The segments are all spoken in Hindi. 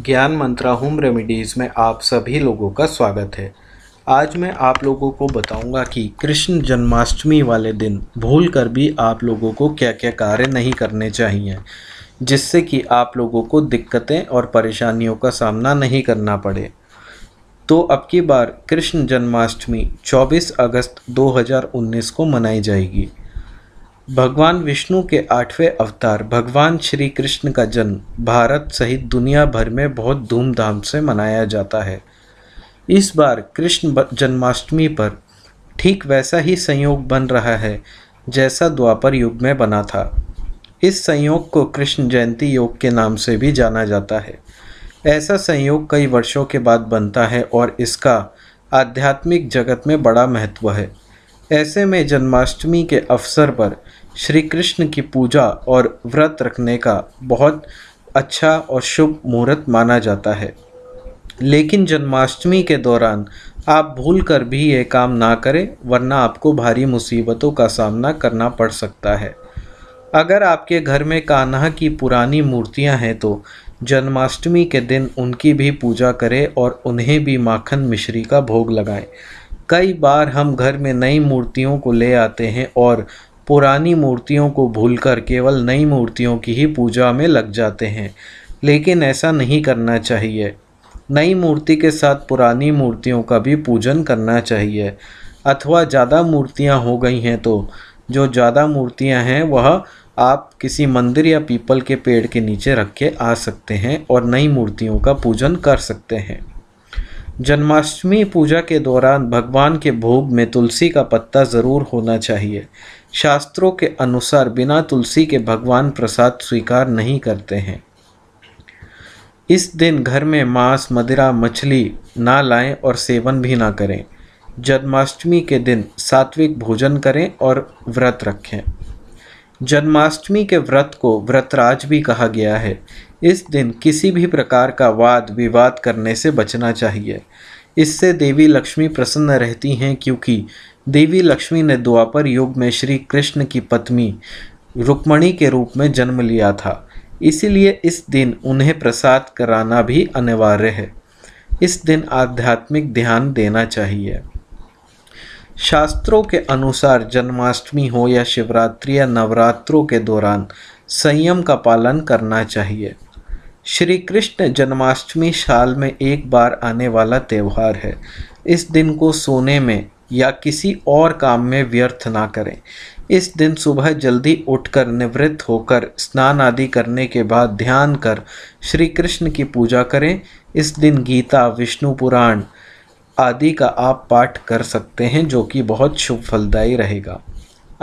ज्ञान मंत्रा होम रेमिडीज़ में आप सभी लोगों का स्वागत है आज मैं आप लोगों को बताऊंगा कि कृष्ण जन्माष्टमी वाले दिन भूल कर भी आप लोगों को क्या क्या कार्य नहीं करने चाहिए जिससे कि आप लोगों को दिक्कतें और परेशानियों का सामना नहीं करना पड़े तो अब की बार कृष्ण जन्माष्टमी 24 अगस्त 2019 को मनाई जाएगी भगवान विष्णु के आठवें अवतार भगवान श्री कृष्ण का जन्म भारत सहित दुनिया भर में बहुत धूमधाम से मनाया जाता है इस बार कृष्ण जन्माष्टमी पर ठीक वैसा ही संयोग बन रहा है जैसा द्वापर युग में बना था इस संयोग को कृष्ण जयंती योग के नाम से भी जाना जाता है ऐसा संयोग कई वर्षों के बाद बनता है और इसका आध्यात्मिक जगत में बड़ा महत्व है ऐसे में जन्माष्टमी के अवसर पर श्री कृष्ण की पूजा और व्रत रखने का बहुत अच्छा और शुभ मुहूर्त माना जाता है लेकिन जन्माष्टमी के दौरान आप भूल कर भी ये काम ना करें वरना आपको भारी मुसीबतों का सामना करना पड़ सकता है अगर आपके घर में कान्हा की पुरानी मूर्तियां हैं तो जन्माष्टमी के दिन उनकी भी पूजा करें और उन्हें भी माखन मिश्री का भोग लगाएं कई बार हम घर में नई मूर्तियों को ले आते हैं और पुरानी मूर्तियों को भूलकर केवल नई मूर्तियों की ही पूजा में लग जाते हैं लेकिन ऐसा नहीं करना चाहिए नई मूर्ति के साथ पुरानी मूर्तियों का भी पूजन करना चाहिए अथवा ज़्यादा मूर्तियाँ हो गई हैं तो जो ज़्यादा मूर्तियाँ हैं वह आप किसी मंदिर या पीपल के पेड़ के नीचे रख के आ सकते हैं और नई मूर्तियों का पूजन कर सकते हैं जन्माष्टमी पूजा के दौरान भगवान के भोग में तुलसी का पत्ता ज़रूर होना चाहिए शास्त्रों के अनुसार बिना तुलसी के भगवान प्रसाद स्वीकार नहीं करते हैं इस दिन घर में मांस मदिरा मछली ना लाएं और सेवन भी ना करें जन्माष्टमी के दिन सात्विक भोजन करें और व्रत रखें जन्माष्टमी के व्रत को व्रतराज भी कहा गया है इस दिन किसी भी प्रकार का वाद विवाद करने से बचना चाहिए इससे देवी लक्ष्मी प्रसन्न रहती हैं क्योंकि देवी लक्ष्मी ने द्वापर युग में श्री कृष्ण की पत्नी रुक्मणी के रूप में जन्म लिया था इसीलिए इस दिन उन्हें प्रसाद कराना भी अनिवार्य है इस दिन आध्यात्मिक ध्यान देना चाहिए शास्त्रों के अनुसार जन्माष्टमी हो या शिवरात्रि या नवरात्रों के दौरान संयम का पालन करना चाहिए श्री कृष्ण जन्माष्टमी साल में एक बार आने वाला त्यौहार है इस दिन को सोने में या किसी और काम में व्यर्थ ना करें इस दिन सुबह जल्दी उठकर निवृत्त होकर स्नान आदि करने के बाद ध्यान कर श्री कृष्ण की पूजा करें इस दिन गीता विष्णु पुराण आदि का आप पाठ कर सकते हैं जो कि बहुत शुभ फलदायी रहेगा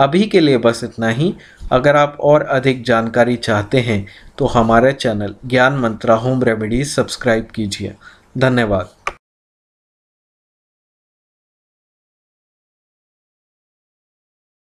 अभी के लिए बस इतना ही अगर आप और अधिक जानकारी चाहते हैं तो हमारे चैनल ज्ञान मंत्रा होम रेमेडीज सब्सक्राइब कीजिए धन्यवाद